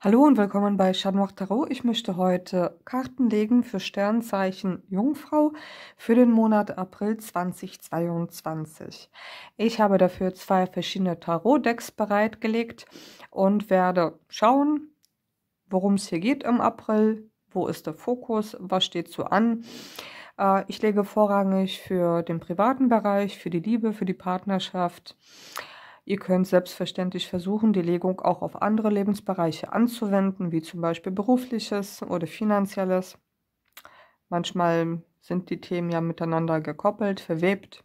Hallo und willkommen bei Shanuach Tarot. Ich möchte heute Karten legen für Sternzeichen Jungfrau für den Monat April 2022. Ich habe dafür zwei verschiedene Tarot-Decks bereitgelegt und werde schauen, worum es hier geht im April, wo ist der Fokus, was steht so an. Äh, ich lege vorrangig für den privaten Bereich, für die Liebe, für die Partnerschaft Ihr könnt selbstverständlich versuchen, die Legung auch auf andere Lebensbereiche anzuwenden, wie zum Beispiel berufliches oder finanzielles. Manchmal sind die Themen ja miteinander gekoppelt, verwebt.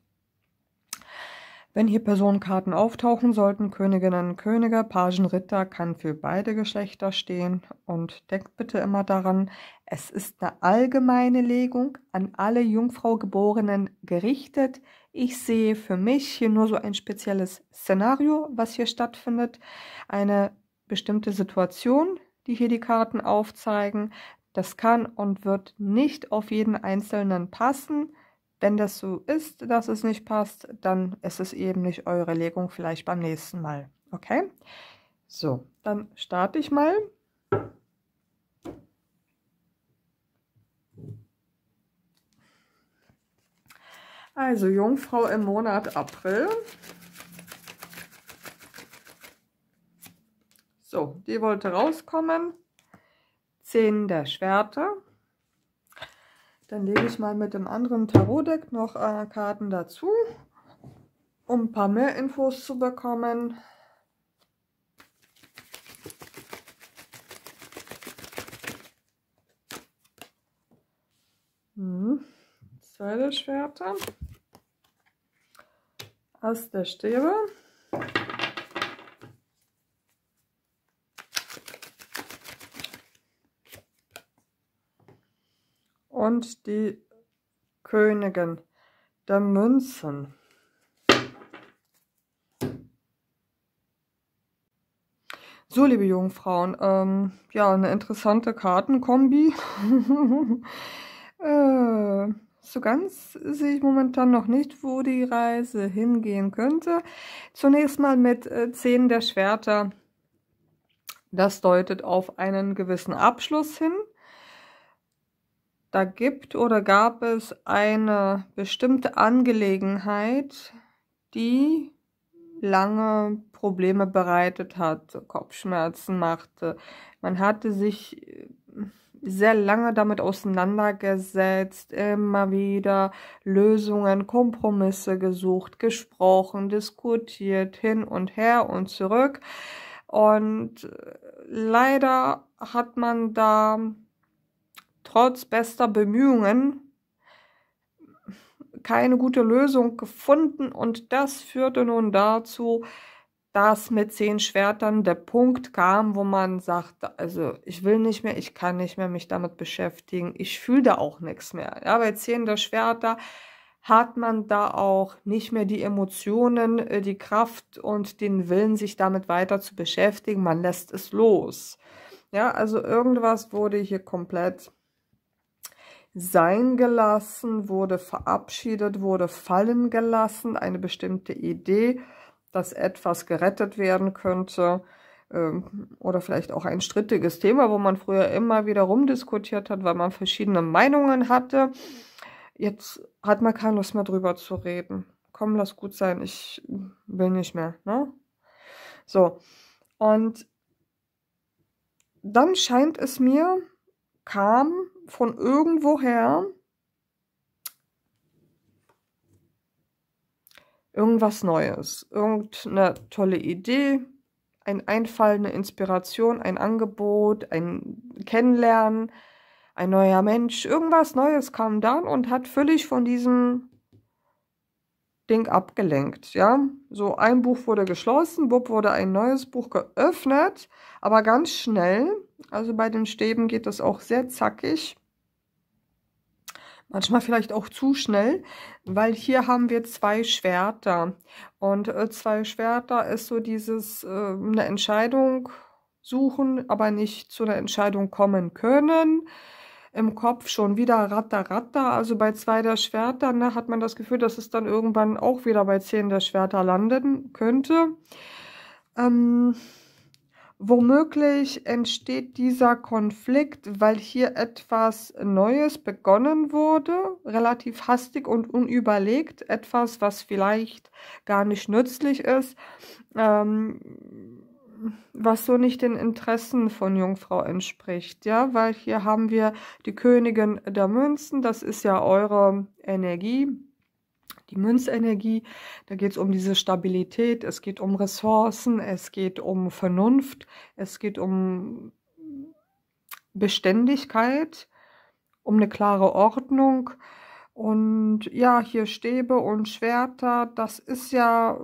Wenn hier Personenkarten auftauchen sollten, Königinnen, Könige, Pagen, Ritter, kann für beide Geschlechter stehen. Und denkt bitte immer daran, es ist eine allgemeine Legung an alle Jungfrau Geborenen gerichtet, ich sehe für mich hier nur so ein spezielles Szenario, was hier stattfindet, eine bestimmte Situation, die hier die Karten aufzeigen. Das kann und wird nicht auf jeden Einzelnen passen. Wenn das so ist, dass es nicht passt, dann ist es eben nicht eure Legung, vielleicht beim nächsten Mal. Okay? So, dann starte ich mal. Also Jungfrau im Monat April. So, die wollte rauskommen. Zehn der Schwerter. Dann lege ich mal mit dem anderen Tarotdeck noch äh, Karten dazu, um ein paar mehr Infos zu bekommen. Zöllschwerter aus der Stäbe. Und die Königin der Münzen. So, liebe Jungfrauen, ähm, ja, eine interessante Kartenkombi. äh, so ganz sehe ich momentan noch nicht, wo die Reise hingehen könnte. Zunächst mal mit äh, Zehn der Schwerter. Das deutet auf einen gewissen Abschluss hin. Da gibt oder gab es eine bestimmte Angelegenheit, die lange Probleme bereitet hat, Kopfschmerzen machte. Man hatte sich äh, sehr lange damit auseinandergesetzt, immer wieder Lösungen, Kompromisse gesucht, gesprochen, diskutiert, hin und her und zurück. Und äh, leider hat man da trotz bester Bemühungen keine gute Lösung gefunden und das führte nun dazu, das mit zehn Schwertern der Punkt kam, wo man sagte, also ich will nicht mehr, ich kann nicht mehr mich damit beschäftigen, ich fühle da auch nichts mehr. Ja, bei zehn der Schwerter hat man da auch nicht mehr die Emotionen, äh, die Kraft und den Willen, sich damit weiter zu beschäftigen. Man lässt es los. Ja, also irgendwas wurde hier komplett sein gelassen, wurde verabschiedet, wurde fallen gelassen, eine bestimmte Idee dass etwas gerettet werden könnte ähm, oder vielleicht auch ein strittiges Thema, wo man früher immer wieder rumdiskutiert hat, weil man verschiedene Meinungen hatte. Jetzt hat man keine Lust mehr drüber zu reden. Komm, lass gut sein, ich will nicht mehr. Ne? So, und dann scheint es mir, kam von irgendwoher irgendwas Neues, irgendeine tolle Idee, ein Einfall, eine Inspiration, ein Angebot, ein Kennenlernen, ein neuer Mensch, irgendwas Neues kam dann und hat völlig von diesem Ding abgelenkt, ja. So ein Buch wurde geschlossen, bupp wurde ein neues Buch geöffnet, aber ganz schnell, also bei den Stäben geht das auch sehr zackig. Manchmal vielleicht auch zu schnell, weil hier haben wir zwei Schwerter. Und äh, zwei Schwerter ist so dieses, äh, eine Entscheidung suchen, aber nicht zu einer Entscheidung kommen können. Im Kopf schon wieder ratter, ratter. Also bei zwei der Schwerter ne, hat man das Gefühl, dass es dann irgendwann auch wieder bei zehn der Schwerter landen könnte. Ähm, Womöglich entsteht dieser Konflikt, weil hier etwas Neues begonnen wurde, relativ hastig und unüberlegt, etwas, was vielleicht gar nicht nützlich ist, ähm, was so nicht den Interessen von Jungfrau entspricht, ja, weil hier haben wir die Königin der Münzen, das ist ja eure Energie, die Münzenergie. Da geht es um diese Stabilität, es geht um Ressourcen, es geht um Vernunft, es geht um Beständigkeit, um eine klare Ordnung. Und ja, hier Stäbe und Schwerter, das ist ja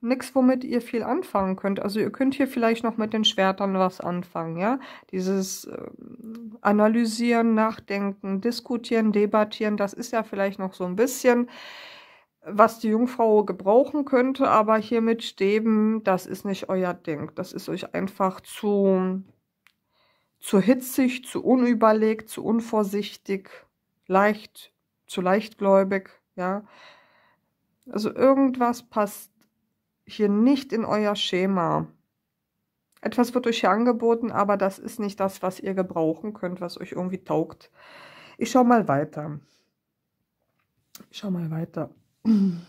nichts, womit ihr viel anfangen könnt. Also ihr könnt hier vielleicht noch mit den Schwertern was anfangen, ja. Dieses äh, Analysieren, Nachdenken, Diskutieren, Debattieren, das ist ja vielleicht noch so ein bisschen was die Jungfrau gebrauchen könnte, aber hier mit Stäben, das ist nicht euer Ding. Das ist euch einfach zu, zu hitzig, zu unüberlegt, zu unvorsichtig, leicht, zu leichtgläubig, ja. Also irgendwas passt hier nicht in euer Schema. Etwas wird euch hier angeboten, aber das ist nicht das, was ihr gebrauchen könnt, was euch irgendwie taugt. Ich schaue mal weiter. Ich schaue mal weiter. Hm?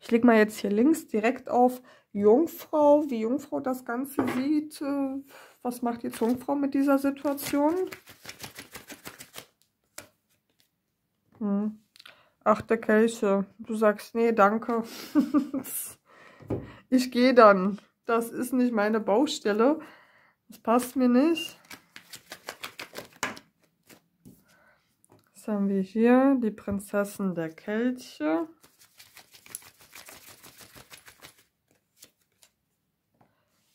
Ich lege mal jetzt hier links direkt auf Jungfrau, wie Jungfrau das Ganze sieht. Äh, was macht jetzt Jungfrau mit dieser Situation? Hm. Ach, der Kelche. Du sagst, nee, danke. ich gehe dann. Das ist nicht meine Baustelle. Das passt mir nicht. haben wir hier die Prinzessin der Kelche.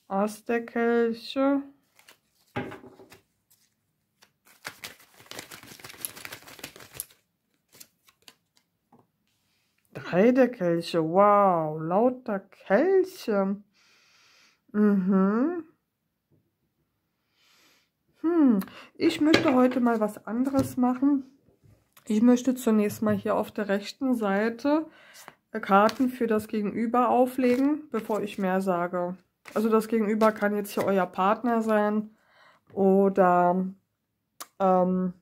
Aus der Kelche. Drei der Kelche, wow, lauter Kelche. Mhm. Hm, ich möchte heute mal was anderes machen. Ich möchte zunächst mal hier auf der rechten Seite Karten für das Gegenüber auflegen, bevor ich mehr sage. Also das Gegenüber kann jetzt hier euer Partner sein oder ähm,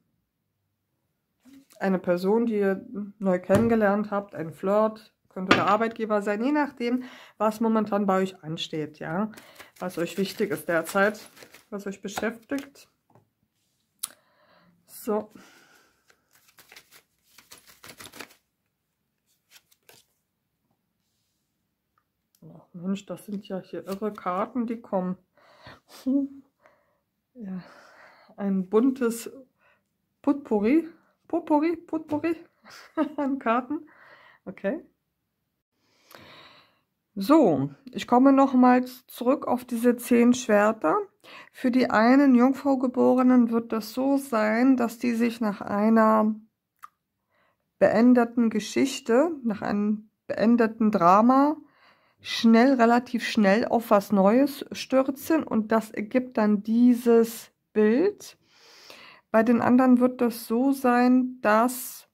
eine Person, die ihr neu kennengelernt habt, ein Flirt, könnte der Arbeitgeber sein, je nachdem, was momentan bei euch ansteht, ja, was euch wichtig ist derzeit, was euch beschäftigt. So, Mensch, das sind ja hier irre Karten, die kommen. ja. Ein buntes Potpourri. Potpourri, Potpourri an Karten. Okay. So, ich komme nochmals zurück auf diese zehn Schwerter. Für die einen Jungfraugeborenen wird das so sein, dass die sich nach einer beendeten Geschichte, nach einem beendeten Drama schnell, relativ schnell auf was Neues stürzen und das ergibt dann dieses Bild. Bei den anderen wird das so sein, dass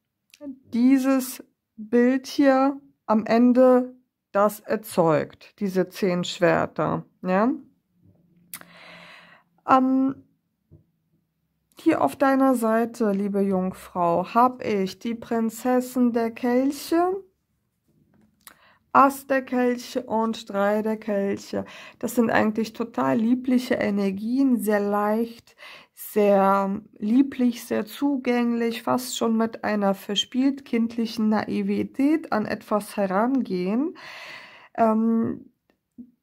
dieses Bild hier am Ende das erzeugt, diese zehn Schwerter. Ja? Ähm, hier auf deiner Seite, liebe Jungfrau, habe ich die Prinzessin der Kelche, Asterkelche und drei der Kelche. Das sind eigentlich total liebliche Energien, sehr leicht, sehr lieblich, sehr zugänglich, fast schon mit einer verspielt kindlichen Naivität an etwas herangehen. Ähm,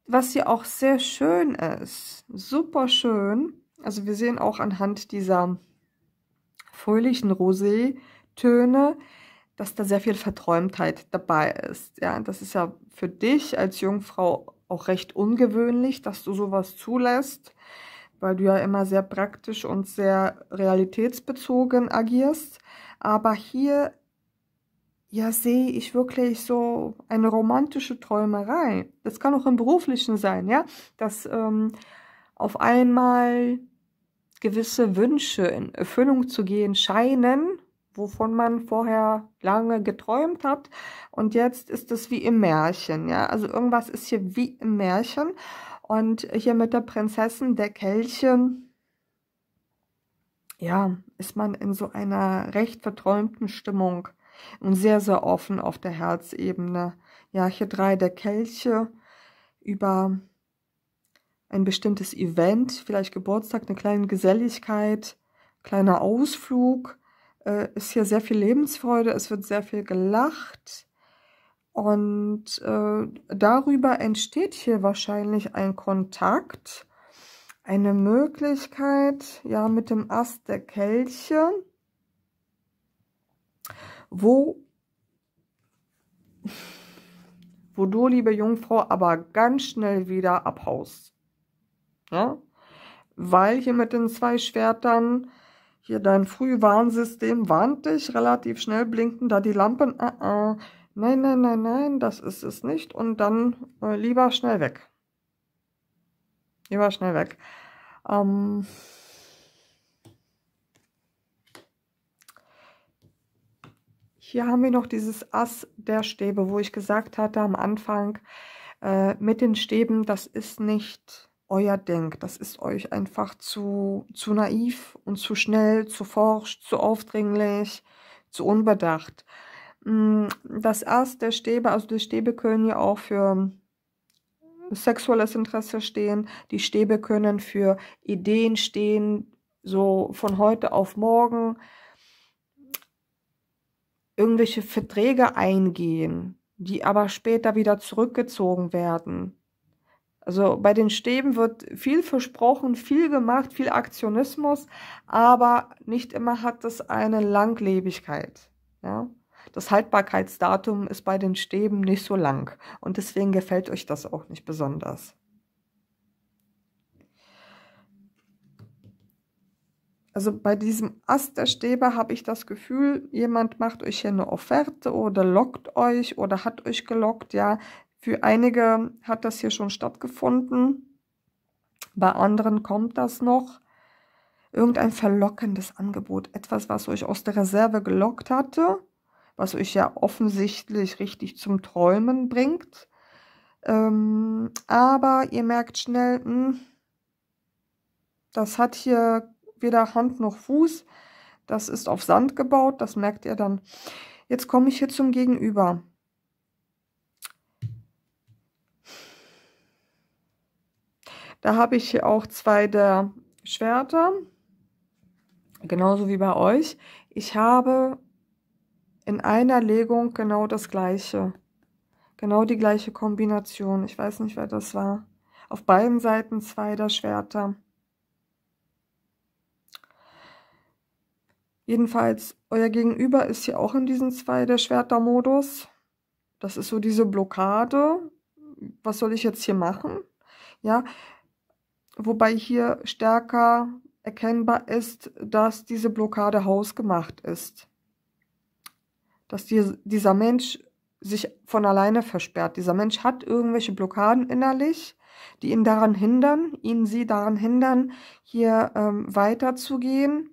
was hier auch sehr schön ist, super schön. Also wir sehen auch anhand dieser fröhlichen Rosé-Töne, dass da sehr viel Verträumtheit dabei ist. Ja, das ist ja für dich als Jungfrau auch recht ungewöhnlich, dass du sowas zulässt, weil du ja immer sehr praktisch und sehr realitätsbezogen agierst. Aber hier ja, sehe ich wirklich so eine romantische Träumerei. Das kann auch im Beruflichen sein, ja, dass ähm, auf einmal gewisse Wünsche in Erfüllung zu gehen scheinen wovon man vorher lange geträumt hat. Und jetzt ist es wie im Märchen, ja. Also irgendwas ist hier wie im Märchen. Und hier mit der Prinzessin der Kelche, ja, ist man in so einer recht verträumten Stimmung und sehr, sehr offen auf der Herzebene. Ja, hier drei der Kelche über ein bestimmtes Event, vielleicht Geburtstag, eine kleine Geselligkeit, kleiner Ausflug, äh, ist hier sehr viel Lebensfreude, es wird sehr viel gelacht. Und äh, darüber entsteht hier wahrscheinlich ein Kontakt, eine Möglichkeit, ja, mit dem Ast der Kelche, wo, wo du, liebe Jungfrau, aber ganz schnell wieder abhaust. Ja? Weil hier mit den zwei Schwertern hier dein Frühwarnsystem warnt dich relativ schnell blinken, da die Lampen, uh -uh, nein, nein, nein, nein, das ist es nicht. Und dann äh, lieber schnell weg. Lieber schnell weg. Ähm hier haben wir noch dieses Ass der Stäbe, wo ich gesagt hatte am Anfang, äh, mit den Stäben, das ist nicht euer Denk. Das ist euch einfach zu, zu naiv und zu schnell, zu forscht, zu aufdringlich, zu unbedacht. Mm, das erste der Stäbe, also die Stäbe können ja auch für sexuelles Interesse stehen. Die Stäbe können für Ideen stehen, so von heute auf morgen. Irgendwelche Verträge eingehen, die aber später wieder zurückgezogen werden also bei den Stäben wird viel versprochen, viel gemacht, viel Aktionismus, aber nicht immer hat es eine Langlebigkeit. Ja? Das Haltbarkeitsdatum ist bei den Stäben nicht so lang und deswegen gefällt euch das auch nicht besonders. Also bei diesem Ast der Stäbe habe ich das Gefühl, jemand macht euch hier eine Offerte oder lockt euch oder hat euch gelockt, ja, für einige hat das hier schon stattgefunden, bei anderen kommt das noch. Irgendein verlockendes Angebot, etwas, was euch aus der Reserve gelockt hatte, was euch ja offensichtlich richtig zum Träumen bringt. Ähm, aber ihr merkt schnell, mh, hm, das hat hier weder Hand noch Fuß. Das ist auf Sand gebaut, das merkt ihr dann. Jetzt komme ich hier zum Gegenüber. Da habe ich hier auch zwei der Schwerter, genauso wie bei euch. Ich habe in einer Legung genau das gleiche. Genau die gleiche Kombination. Ich weiß nicht, wer das war. Auf beiden Seiten zwei der Schwerter. Jedenfalls, euer Gegenüber ist hier auch in diesem zwei der Schwerter-Modus. Das ist so diese Blockade. Was soll ich jetzt hier machen? Ja, wobei hier stärker erkennbar ist, dass diese Blockade hausgemacht ist. Dass die, dieser Mensch sich von alleine versperrt. Dieser Mensch hat irgendwelche Blockaden innerlich, die ihn daran hindern, ihn sie daran hindern, hier ähm, weiterzugehen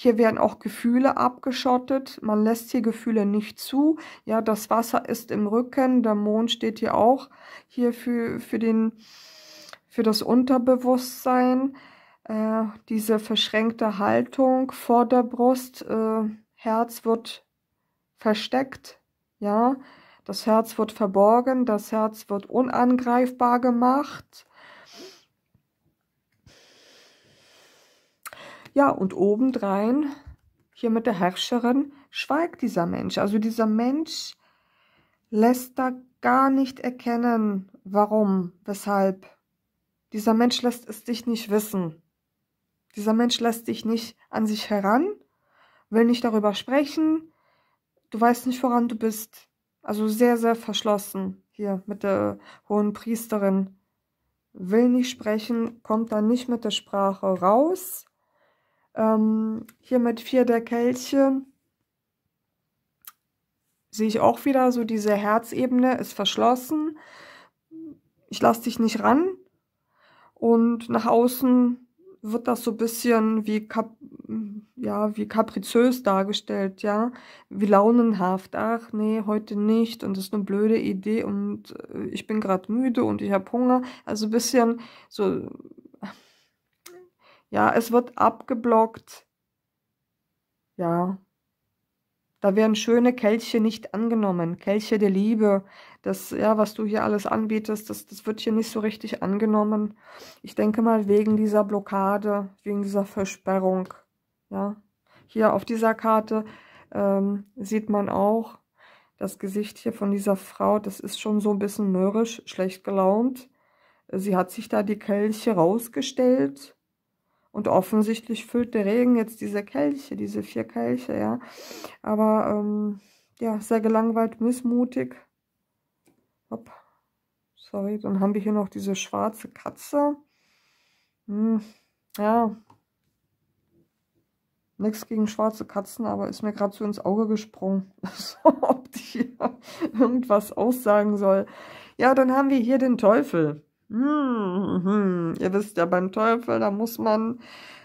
hier werden auch Gefühle abgeschottet. Man lässt hier Gefühle nicht zu. Ja, das Wasser ist im Rücken. Der Mond steht hier auch hier für, für, den, für das Unterbewusstsein. Äh, diese verschränkte Haltung, vor Vorderbrust, äh, Herz wird versteckt. Ja, das Herz wird verborgen. Das Herz wird unangreifbar gemacht. Ja, und obendrein, hier mit der Herrscherin, schweigt dieser Mensch. Also dieser Mensch lässt da gar nicht erkennen, warum, weshalb. Dieser Mensch lässt es dich nicht wissen. Dieser Mensch lässt dich nicht an sich heran, will nicht darüber sprechen. Du weißt nicht, woran du bist. Also sehr, sehr verschlossen hier mit der hohen Priesterin. Will nicht sprechen, kommt dann nicht mit der Sprache raus. Ähm, hier mit vier der Kelche sehe ich auch wieder so diese Herzebene ist verschlossen. Ich lasse dich nicht ran. Und nach außen wird das so bisschen wie, kap ja, wie kapriziös dargestellt, ja, wie launenhaft. Ach nee, heute nicht und das ist eine blöde Idee und äh, ich bin gerade müde und ich habe Hunger. Also bisschen so ja, es wird abgeblockt. Ja. Da werden schöne Kelche nicht angenommen. Kelche der Liebe. Das, ja, was du hier alles anbietest, das, das wird hier nicht so richtig angenommen. Ich denke mal wegen dieser Blockade, wegen dieser Versperrung. Ja. Hier auf dieser Karte ähm, sieht man auch das Gesicht hier von dieser Frau. Das ist schon so ein bisschen mürrisch, schlecht gelaunt. Sie hat sich da die Kelche rausgestellt und offensichtlich füllt der Regen jetzt diese Kelche, diese vier Kelche, ja. Aber ähm, ja, sehr gelangweilt, missmutig. Hopp. Sorry, dann haben wir hier noch diese schwarze Katze. Hm, ja. Nichts gegen schwarze Katzen, aber ist mir gerade so ins Auge gesprungen, ob die hier irgendwas aussagen soll. Ja, dann haben wir hier den Teufel. Mhm. Ihr wisst ja, beim Teufel, da muss man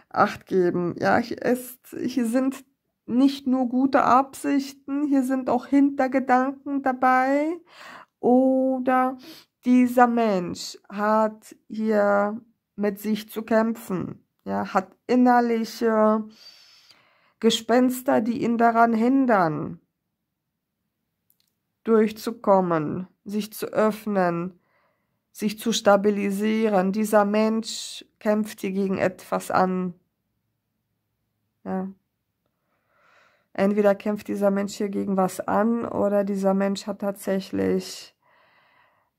Acht geben. Ja, hier, ist, hier sind nicht nur gute Absichten, hier sind auch Hintergedanken dabei. Oder dieser Mensch hat hier mit sich zu kämpfen. Ja, hat innerliche Gespenster, die ihn daran hindern, durchzukommen, sich zu öffnen, sich zu stabilisieren. Dieser Mensch kämpft hier gegen etwas an. Ja. Entweder kämpft dieser Mensch hier gegen was an oder dieser Mensch hat tatsächlich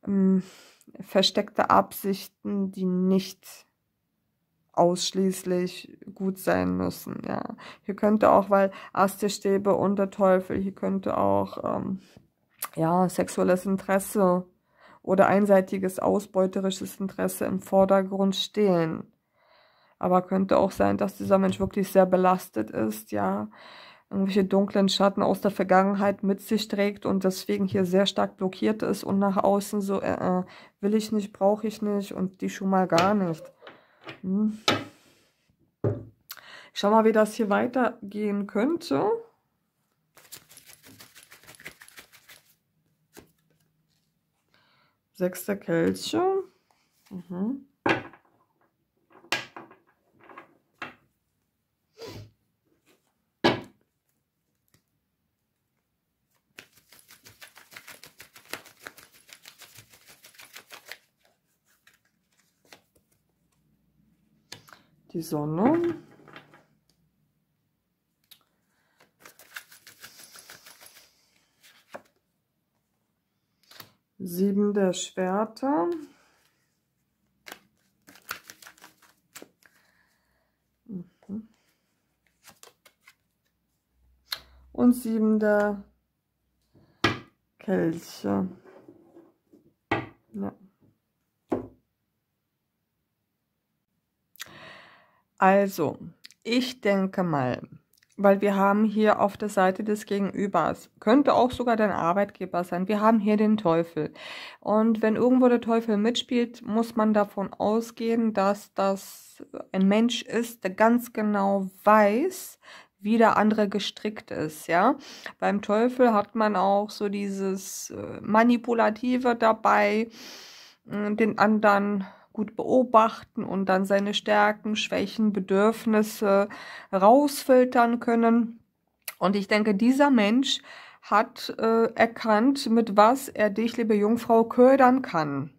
ähm, versteckte Absichten, die nicht ausschließlich gut sein müssen. Ja. Hier könnte auch, weil Astestäbe und der Teufel, hier könnte auch ähm, ja, sexuelles Interesse oder einseitiges ausbeuterisches Interesse im Vordergrund stehen. Aber könnte auch sein, dass dieser Mensch wirklich sehr belastet ist, ja, irgendwelche dunklen Schatten aus der Vergangenheit mit sich trägt und deswegen hier sehr stark blockiert ist und nach außen so, äh, äh will ich nicht, brauche ich nicht und die schon mal gar nicht. Hm. Ich schau mal, wie das hier weitergehen könnte. Sechster Kelche. Mhm. Die Sonne. der Schwerter. Und sieben der Kelche. Ja. Also, ich denke mal, weil wir haben hier auf der Seite des Gegenübers, könnte auch sogar dein Arbeitgeber sein, wir haben hier den Teufel. Und wenn irgendwo der Teufel mitspielt, muss man davon ausgehen, dass das ein Mensch ist, der ganz genau weiß, wie der andere gestrickt ist, ja. Beim Teufel hat man auch so dieses äh, Manipulative dabei, äh, den anderen gut beobachten und dann seine Stärken, Schwächen, Bedürfnisse rausfiltern können. Und ich denke, dieser Mensch hat äh, erkannt, mit was er dich, liebe Jungfrau, ködern kann.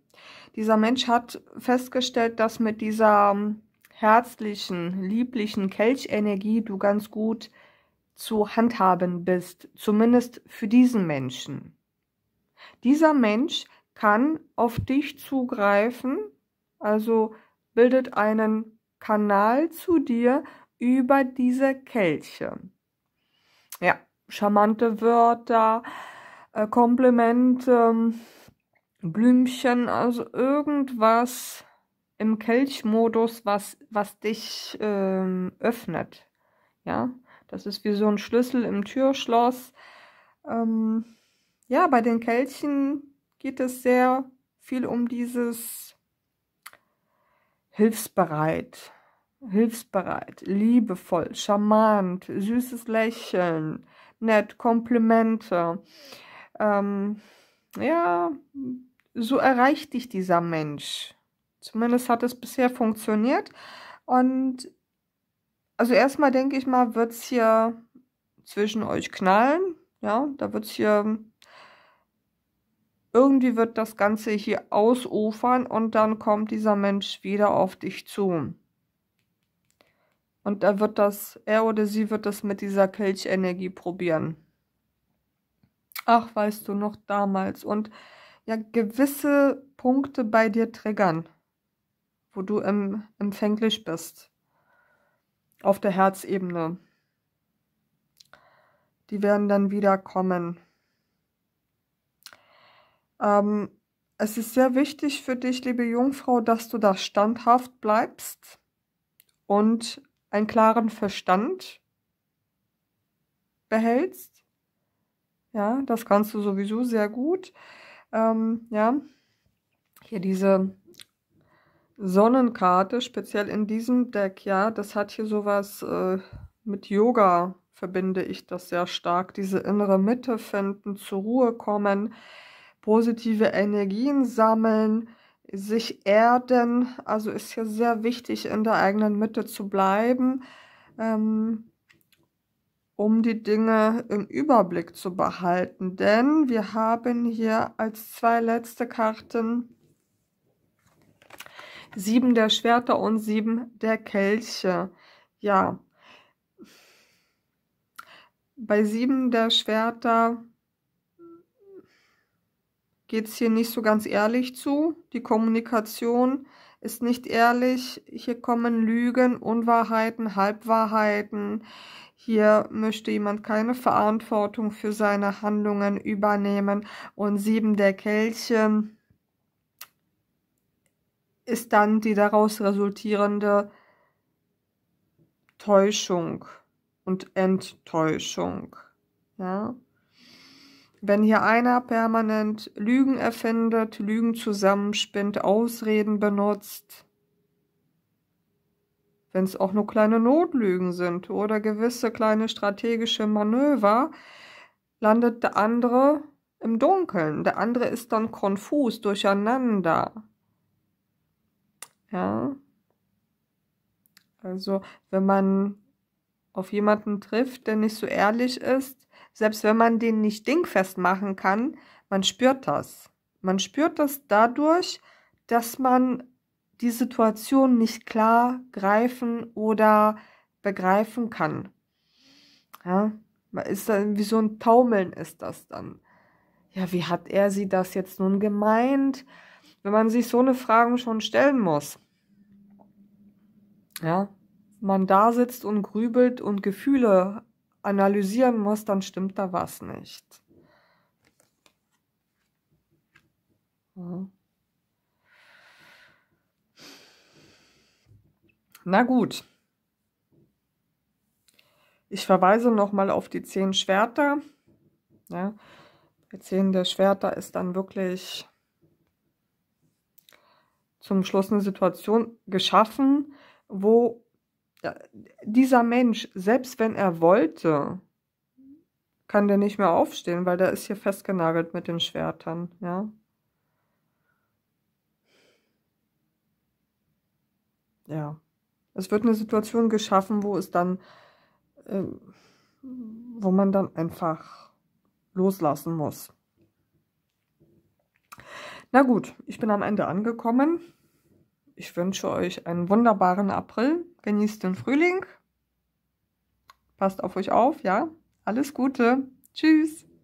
Dieser Mensch hat festgestellt, dass mit dieser ähm, herzlichen, lieblichen Kelchenergie du ganz gut zu handhaben bist, zumindest für diesen Menschen. Dieser Mensch kann auf dich zugreifen also bildet einen Kanal zu dir über diese Kelche. Ja, charmante Wörter, äh, Komplimente, Blümchen, also irgendwas im Kelchmodus, was, was dich ähm, öffnet. Ja, das ist wie so ein Schlüssel im Türschloss. Ähm, ja, bei den Kelchen geht es sehr viel um dieses hilfsbereit, hilfsbereit, liebevoll, charmant, süßes Lächeln, nett, Komplimente. Ähm, ja, so erreicht dich dieser Mensch. Zumindest hat es bisher funktioniert. Und also erstmal denke ich mal, wird es hier zwischen euch knallen. Ja, da wird es hier irgendwie wird das Ganze hier ausufern und dann kommt dieser Mensch wieder auf dich zu. Und er wird das, er oder sie wird das mit dieser Kelchenergie probieren. Ach, weißt du noch damals. Und ja, gewisse Punkte bei dir triggern, wo du im, empfänglich bist. Auf der Herzebene. Die werden dann wieder kommen. Ähm, es ist sehr wichtig für dich, liebe Jungfrau, dass du da standhaft bleibst und einen klaren Verstand behältst. Ja, das kannst du sowieso sehr gut. Ähm, ja, hier diese Sonnenkarte, speziell in diesem Deck, ja, das hat hier sowas äh, mit Yoga, verbinde ich das sehr stark. Diese innere Mitte finden, zur Ruhe kommen positive Energien sammeln, sich erden. Also ist ja sehr wichtig, in der eigenen Mitte zu bleiben, ähm, um die Dinge im Überblick zu behalten. Denn wir haben hier als zwei letzte Karten sieben der Schwerter und sieben der Kelche. Ja, bei sieben der Schwerter geht es hier nicht so ganz ehrlich zu. Die Kommunikation ist nicht ehrlich. Hier kommen Lügen, Unwahrheiten, Halbwahrheiten. Hier möchte jemand keine Verantwortung für seine Handlungen übernehmen. Und sieben der Kelche ist dann die daraus resultierende Täuschung und Enttäuschung. Ja. Wenn hier einer permanent Lügen erfindet, Lügen zusammenspinnt, Ausreden benutzt, wenn es auch nur kleine Notlügen sind oder gewisse kleine strategische Manöver, landet der andere im Dunkeln. Der andere ist dann konfus, durcheinander. Ja. Also, wenn man auf jemanden trifft, der nicht so ehrlich ist, selbst wenn man den nicht dingfest machen kann, man spürt das. Man spürt das dadurch, dass man die Situation nicht klar greifen oder begreifen kann. Ja, ist dann wie so ein Taumeln ist das dann. Ja, wie hat er sie das jetzt nun gemeint? Wenn man sich so eine Frage schon stellen muss. Ja, man da sitzt und grübelt und Gefühle analysieren muss, dann stimmt da was nicht. Na gut. Ich verweise nochmal auf die zehn Schwerter. Ja, bei zehn der Schwerter ist dann wirklich zum Schluss eine Situation geschaffen, wo dieser Mensch, selbst wenn er wollte, kann der nicht mehr aufstehen, weil der ist hier festgenagelt mit den Schwertern, ja. Ja. Es wird eine Situation geschaffen, wo es dann, äh, wo man dann einfach loslassen muss. Na gut, ich bin am Ende angekommen ich wünsche euch einen wunderbaren April. Genießt den Frühling. Passt auf euch auf, ja? Alles Gute. Tschüss.